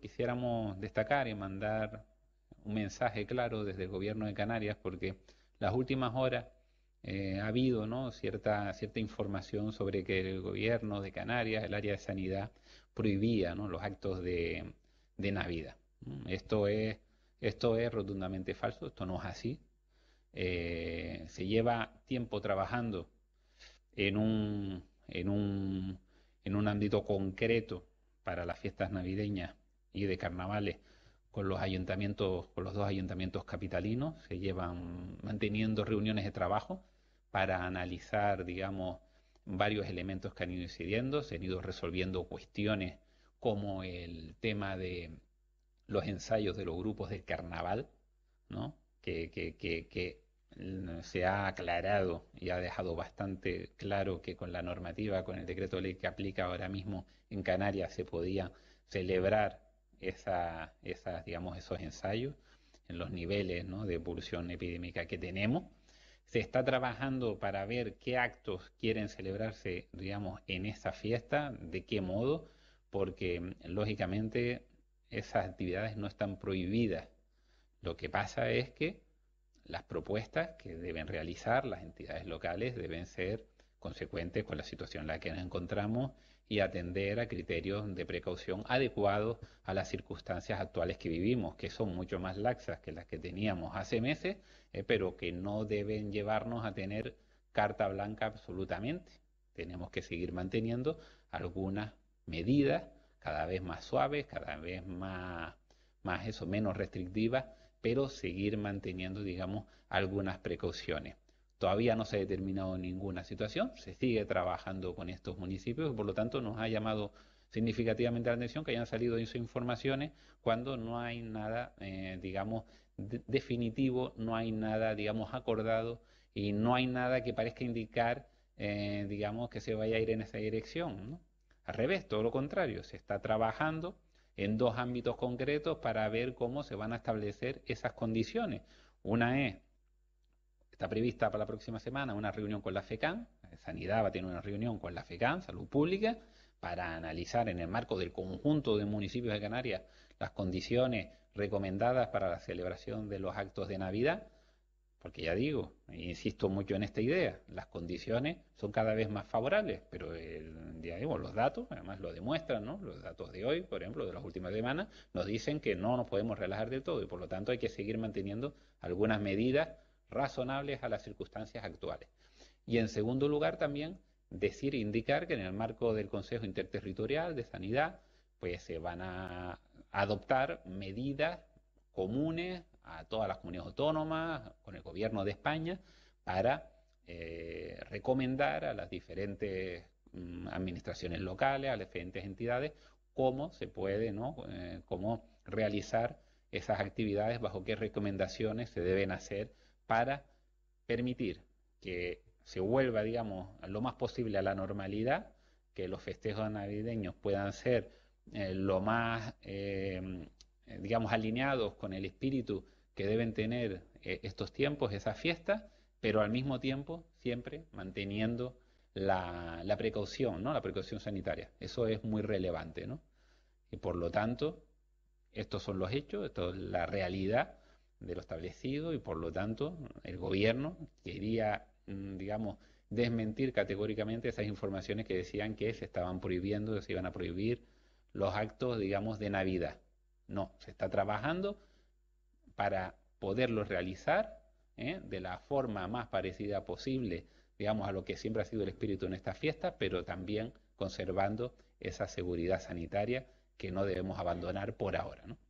quisiéramos destacar y mandar un mensaje claro desde el gobierno de Canarias, porque las últimas horas eh, ha habido ¿no? cierta, cierta información sobre que el gobierno de Canarias, el área de sanidad, prohibía los actos de, Navidad. Mm, esto es, esto es rotundamente falso, esto no es así. Eh, se lleva tiempo trabajando en un, en un, en un ámbito concreto para las fiestas navideñas y de carnavales con los ayuntamientos, con los dos ayuntamientos capitalinos, se llevan manteniendo reuniones de trabajo para analizar, digamos, varios elementos que han ido incidiendo, se han ido resolviendo cuestiones como el tema de los ensayos de los grupos del carnaval, ¿no? que, que se ha aclarado y ha dejado bastante claro que con la normativa, con el decreto ley que aplica ahora mismo en Canarias, se podía celebrar esas, esos ensayos en los niveles de evolución epidémica que tenemos. Se está trabajando para ver qué actos quieren celebrarse, digamos, en esa fiesta, de qué modo, porque lógicamente esas actividades no están prohibidas. Lo que pasa es que las propuestas que deben realizar las entidades locales deben ser consecuentes con la situación en la que nos encontramos y atender a criterios de precaución adecuados a las circunstancias actuales que vivimos, que son mucho más laxas que las que teníamos hace meses, eh, pero que no deben llevarnos a tener carta blanca absolutamente. Tenemos que seguir manteniendo algunas medidas cada vez más suaves, cada vez más, más eso, menos restrictivas, pero seguir manteniendo, digamos, algunas precauciones. Todavía no se ha determinado ninguna situación, se sigue trabajando con estos municipios, por lo tanto nos ha llamado significativamente la atención que hayan salido esas informaciones cuando no hay nada, eh, digamos, definitivo, no hay nada, digamos, acordado y no hay nada que parezca indicar, eh, digamos, que se vaya a ir en esa dirección. Al revés, todo lo contrario, se está trabajando en dos ámbitos concretos para ver cómo se van a establecer esas condiciones. Una es Está prevista para la próxima semana una reunión con la FECAN, Sanidad va a tener una reunión con la FECAN, Salud Pública, para analizar en el marco del conjunto de municipios de Canarias las condiciones recomendadas para la celebración de los actos de Navidad, porque ya digo, insisto mucho en esta idea, las condiciones son cada vez más favorables, pero los datos, además lo demuestran, ¿no? los datos de hoy, por ejemplo, de las últimas semanas, nos dicen que no nos podemos relajar del todo y por lo tanto hay que seguir manteniendo algunas medidas razonables a las circunstancias actuales. Y en segundo lugar, también decir e indicar que en el marco del Consejo Interterritorial de Sanidad, pues se van a adoptar medidas comunes a todas las comunidades autónomas, con el gobierno de España, para eh, recomendar a las diferentes mm, administraciones locales, a las diferentes entidades, cómo se puede, ¿no? Eh, cómo realizar esas actividades, bajo qué recomendaciones se deben hacer para permitir que se vuelva, digamos, lo más posible a la normalidad, que los festejos navideños puedan ser eh, lo más, eh, digamos, alineados con el espíritu que deben tener eh, estos tiempos, esas fiestas, pero al mismo tiempo siempre manteniendo la, la, precaución, ¿no? La precaución sanitaria. Eso es muy relevante, ¿no? Y por lo tanto, estos son los hechos, esto es la realidad de lo establecido y por lo tanto el gobierno quería, mm, digamos, desmentir categóricamente esas informaciones que decían que se estaban prohibiendo, que se iban a prohibir los actos, digamos, de Navidad. No, se está trabajando para poderlos realizar ¿eh? de la forma más parecida posible, digamos, a lo que siempre ha sido el espíritu en estas fiestas, pero también conservando esa seguridad sanitaria que no debemos abandonar por ahora. ¿no?